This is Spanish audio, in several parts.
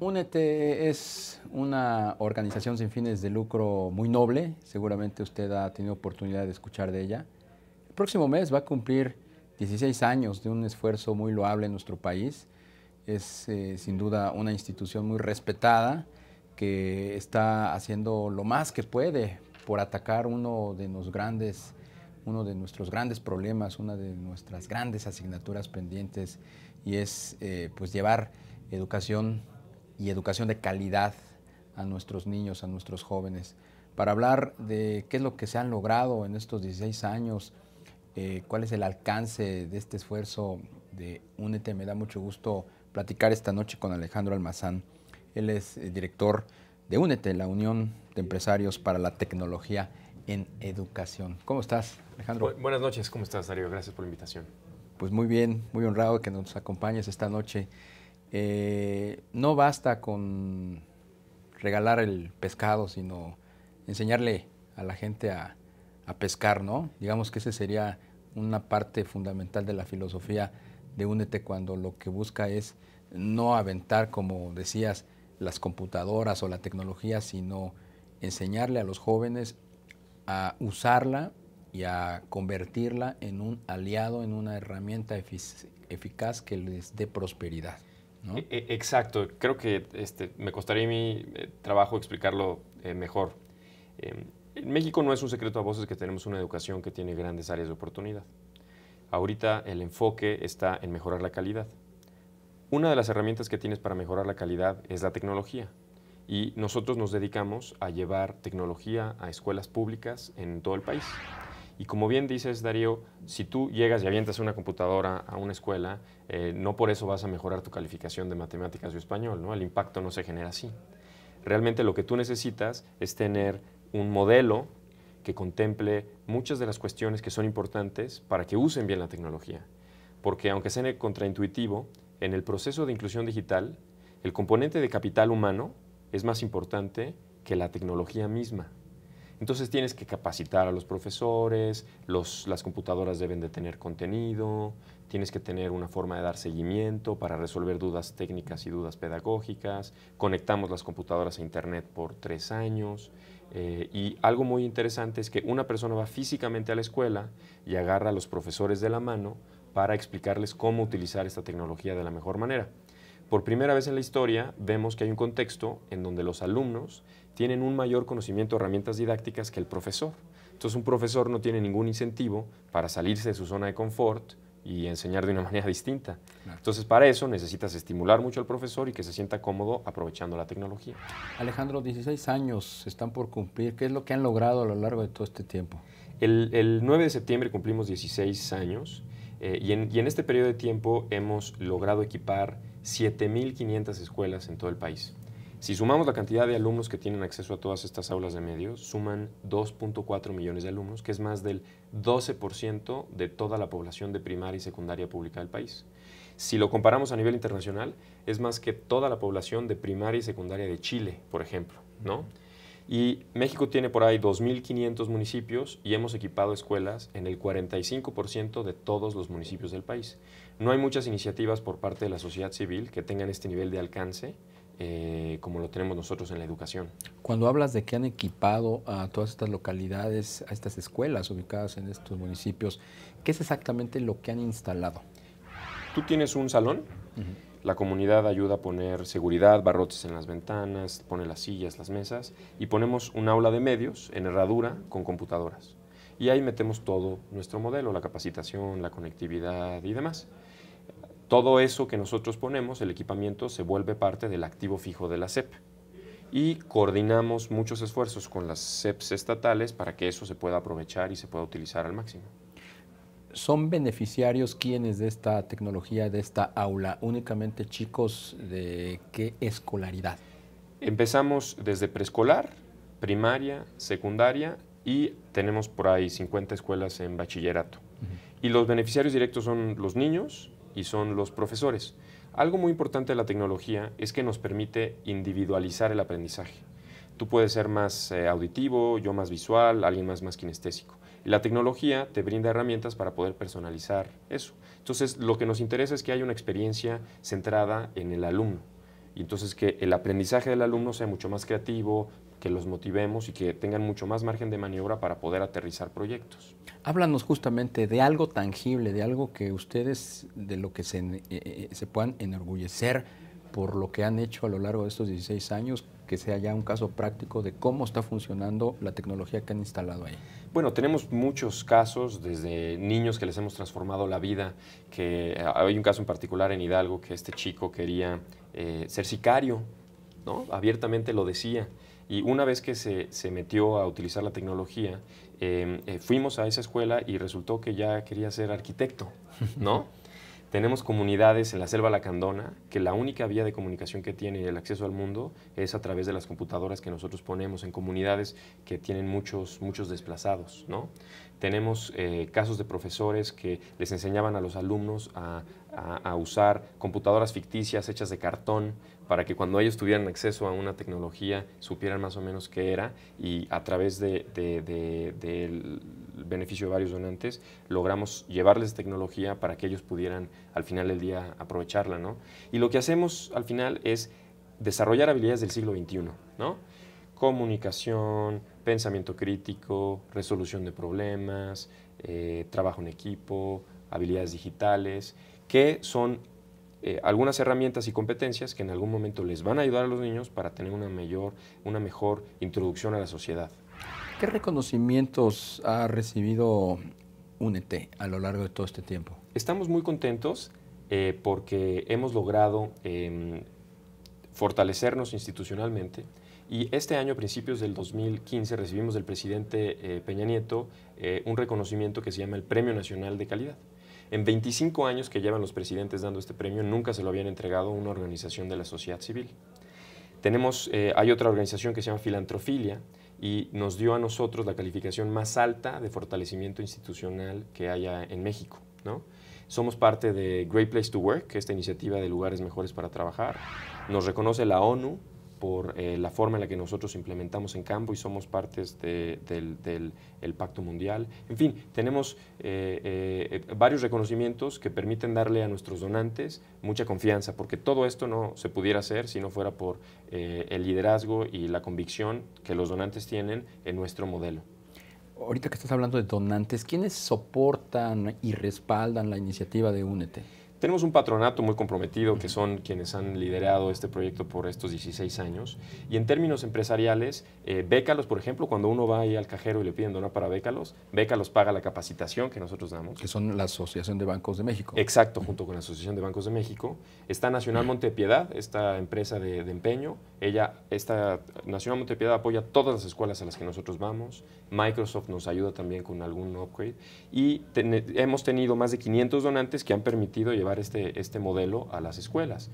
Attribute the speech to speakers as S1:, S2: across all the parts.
S1: Únete es una organización sin fines de lucro muy noble, seguramente usted ha tenido oportunidad de escuchar de ella. El próximo mes va a cumplir 16 años de un esfuerzo muy loable en nuestro país. Es eh, sin duda una institución muy respetada que está haciendo lo más que puede por atacar uno de grandes uno de nuestros grandes problemas, una de nuestras grandes asignaturas pendientes y es eh, pues llevar educación y educación de calidad a nuestros niños, a nuestros jóvenes, para hablar de qué es lo que se han logrado en estos 16 años, eh, cuál es el alcance de este esfuerzo de Únete. Me da mucho gusto platicar esta noche con Alejandro Almazán. Él es director de Únete, la Unión de Empresarios para la Tecnología en Educación. ¿Cómo estás,
S2: Alejandro? buenas noches, ¿cómo estás, Darío? Gracias por la invitación.
S1: Pues muy bien, muy honrado que nos acompañes esta noche eh, no basta con regalar el pescado, sino enseñarle a la gente a, pescar, ¿no? Digamos que esa sería una parte fundamental de la filosofía de Únete cuando lo que busca es no aventar, como decías, las computadoras o la tecnología, sino enseñarle a los jóvenes a usarla y a convertirla en un aliado, en una herramienta eficaz que les dé prosperidad.
S2: E-, e-, exacto, creo que este, me costaría mi eh, trabajo explicarlo eh, mejor. Em, en México no es un secreto a voces que tenemos una educación que tiene grandes áreas de oportunidad. Ahorita el enfoque está en mejorar la calidad. Una de las herramientas que tienes para mejorar la calidad es la tecnología. Y nosotros nos dedicamos a llevar tecnología a escuelas públicas en todo el país. Y como bien dices, Darío, si tú llegas y avientas una computadora a una escuela, eh, no por eso vas a mejorar tu calificación de matemáticas o español, ¿no? El impacto no se genera así. Realmente lo que tú necesitas es tener un modelo que contemple muchas de las cuestiones que son importantes para que usen bien la tecnología. Porque aunque sea contraintuitivo, en el proceso de inclusión digital, el componente de capital humano es más importante que la tecnología misma. Entonces tienes que capacitar a los profesores, las computadoras deben de tener contenido, tienes que tener una forma de dar seguimiento para resolver dudas técnicas y dudas pedagógicas, conectamos las computadoras a Internet por tres años. Eh, y algo muy interesante es que una persona va físicamente a la escuela y agarra a los profesores de la mano para explicarles cómo utilizar esta tecnología de la mejor manera por primera vez en la historia vemos que hay un contexto en donde los alumnos tienen un mayor conocimiento de herramientas didácticas que el profesor. Entonces un profesor no tiene ningún incentivo para salirse de su zona de confort y enseñar de una manera distinta. Entonces para eso necesitas estimular mucho al profesor y que se sienta cómodo aprovechando la tecnología. Alejandro, 16 años están por cumplir. ¿Qué es lo que han logrado a lo largo de todo este tiempo? El, 9 de septiembre cumplimos 16 años eh, y, en, y en este periodo de tiempo hemos logrado equipar 7.500 escuelas en todo el país. Si sumamos la cantidad de alumnos que tienen acceso a todas estas aulas de medios suman 2.4 millones de alumnos, que es más del 12% de toda la población de primaria y secundaria pública del país. Si lo comparamos a nivel internacional, es más que toda la población de primaria y secundaria de Chile, por ejemplo, ¿no? Y México tiene por ahí 2.500 municipios y hemos equipado escuelas en el 45% de todos los municipios del país. No hay muchas iniciativas por parte de la sociedad civil que tengan este nivel de alcance. Eh, como lo tenemos nosotros en la educación.
S1: Cuando hablas de que han equipado a todas estas localidades, a estas escuelas ubicadas en estos municipios, ¿qué es exactamente lo que han
S2: instalado? Tú tienes un salón, la comunidad ayuda a poner seguridad, barrotes en las ventanas, pone las sillas, las mesas, y ponemos un aula de medios en herradura con computadoras. Y ahí metemos todo nuestro modelo, la capacitación, la conectividad y demás. Todo eso que nosotros ponemos, el equipamiento, se vuelve parte del activo fijo de la CEP. Y coordinamos muchos esfuerzos con las CEPs estatales para que eso se pueda aprovechar y se pueda utilizar al máximo.
S1: ¿Son beneficiarios quienes de esta tecnología, de esta aula? ¿Únicamente chicos de qué escolaridad?
S2: Empezamos desde preescolar, primaria, secundaria y tenemos por ahí 50 escuelas en bachillerato. Y los beneficiarios directos son los niños, y son los profesores. Algo muy importante de la tecnología es que nos permite individualizar el aprendizaje. Tú puedes ser más eh, auditivo, yo más visual, alguien más más kinestésico. La tecnología te brinda herramientas para poder personalizar eso. Entonces, lo que nos interesa es que haya una experiencia centrada en el alumno. Y entonces que el aprendizaje del alumno sea mucho más creativo, que los motivemos y que tengan mucho más margen de maniobra para poder aterrizar proyectos.
S1: Háblanos justamente de algo tangible, de algo que ustedes, de lo que se, eh, eh, puedan enorgullecer por lo que han hecho a lo largo de estos 16 años, que sea ya un caso práctico de cómo está funcionando la tecnología que han instalado ahí.
S2: Bueno, tenemos muchos casos, desde niños que les hemos transformado la vida, que eh, hay un caso en particular en Hidalgo que este chico quería ser sicario, ¿no? Abiertamente lo decía. Y una vez que se, metió a utilizar la tecnología, em, eh, fuimos a esa escuela y resultó que ya quería ser arquitecto, ¿no? Tenemos comunidades en la selva lacandona que la única vía de comunicación que tiene el acceso al mundo es a través de las computadoras que nosotros ponemos en comunidades que tienen muchos, muchos desplazados. ¿no? Tenemos eh, casos de profesores que les enseñaban a los alumnos a, a, usar computadoras ficticias hechas de cartón para que cuando ellos tuvieran acceso a una tecnología supieran más o menos qué era y a través del beneficio de varios donantes logramos llevarles tecnología para que ellos pudieran al final del día aprovecharla. Y lo que hacemos al final es desarrollar habilidades del siglo XXI, comunicación, pensamiento crítico, resolución de problemas, eh, trabajo en equipo, habilidades digitales que son eh, algunas herramientas y competencias que en algún momento les van a ayudar a los niños para tener una, mayor, una mejor introducción a la sociedad.
S1: ¿Qué reconocimientos ha recibido UNET a lo largo de todo este tiempo?
S2: Estamos muy contentos eh, porque hemos logrado em, fortalecernos institucionalmente. Y este año, a principios del 2015, recibimos del presidente eh, Peña Nieto un reconocimiento que se llama el Premio Nacional de Calidad. En 25 años que llevan los presidentes dando este premio, nunca se lo habían entregado a una organización de la sociedad civil. Tenemos, eh, hay otra organización que se llama Filantrofilia y nos dio a nosotros la calificación más alta de fortalecimiento institucional que haya en México. ¿no? Somos parte de Great Place to Work, esta iniciativa de lugares mejores para trabajar. Nos reconoce la ONU por eh, la forma en la que nosotros implementamos en campo y somos partes del, Pacto Mundial. En fin, tenemos eh, eh, varios reconocimientos que permiten darle a nuestros donantes mucha confianza, porque todo esto no se pudiera hacer si no fuera por el liderazgo y la convicción que los donantes tienen en nuestro modelo.
S1: Ahorita que estás hablando de donantes, ¿quiénes soportan y respaldan la iniciativa de Únete?
S2: Tenemos un patronato muy comprometido, que son quienes han liderado este proyecto por estos 16 años. Y en términos empresariales, eh, Bécalos, por ejemplo, cuando uno va ahí al cajero y le piden donar para Bécalos, Bécalos paga la capacitación que nosotros damos.
S1: Que son la Asociación de Bancos de México.
S2: Exacto, junto con la Asociación de Bancos de México. Está Nacional Montepiedad, esta empresa de, empeño. Ella, esta Nacional Montepiedad apoya todas las escuelas a las que nosotros vamos. Microsoft nos ayuda también con algún upgrade. Y hemos tenido más de 500 donantes que han permitido llevar este, este modelo a las escuelas.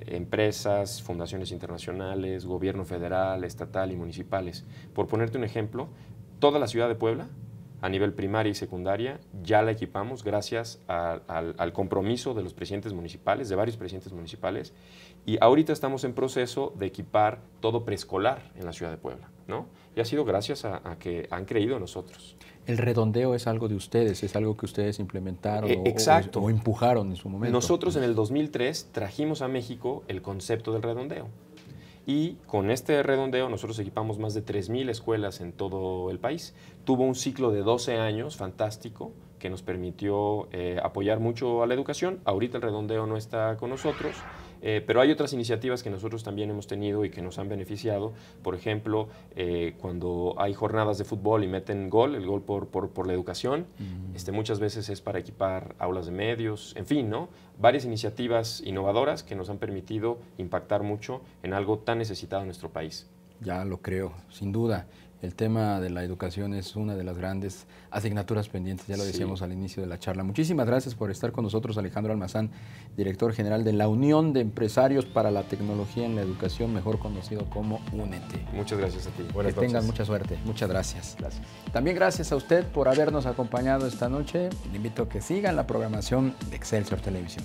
S2: Empresas, fundaciones internacionales, gobierno federal, estatal y municipales. Por ponerte un ejemplo, toda la ciudad de Puebla a nivel primaria y secundaria, ya la equipamos gracias al, compromiso de los presidentes municipales, de varios presidentes municipales, y ahorita estamos en proceso de equipar todo preescolar en la ciudad de Puebla, ¿no? Y ha sido gracias a, que han creído en nosotros.
S1: El redondeo es algo de ustedes, es algo que ustedes implementaron e, exacto. o empujaron en su momento. Nosotros en el
S2: 2003 trajimos a México el concepto del redondeo y con este redondeo nosotros equipamos más de 3.000 escuelas en todo el país. Tuvo un ciclo de 12 años fantástico que nos permitió eh, apoyar mucho a la educación. Ahorita el redondeo no está con nosotros. Eh, pero hay otras iniciativas que nosotros también hemos tenido y que nos han beneficiado. Por ejemplo, eh, cuando hay jornadas de fútbol y meten gol, el gol por, la educación, mm. este, muchas veces es para equipar aulas de medios, en fin, ¿no? Varias iniciativas innovadoras que nos han permitido impactar mucho en algo tan necesitado en nuestro país.
S1: Ya lo creo, sin duda. El tema de la educación es una de las grandes asignaturas pendientes, ya lo decíamos al inicio de la charla. Muchísimas gracias por estar con nosotros, Alejandro Almazán, director general de la Unión de Empresarios para la Tecnología en la Educación, mejor conocido como UNETE. Muchas gracias a ti. que tengan mucha suerte. Muchas gracias. También gracias a usted por habernos acompañado esta noche. Le invito a que sigan la programación de Excelsior Televisión.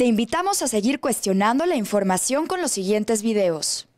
S1: Te invitamos a seguir cuestionando la información con los siguientes videos.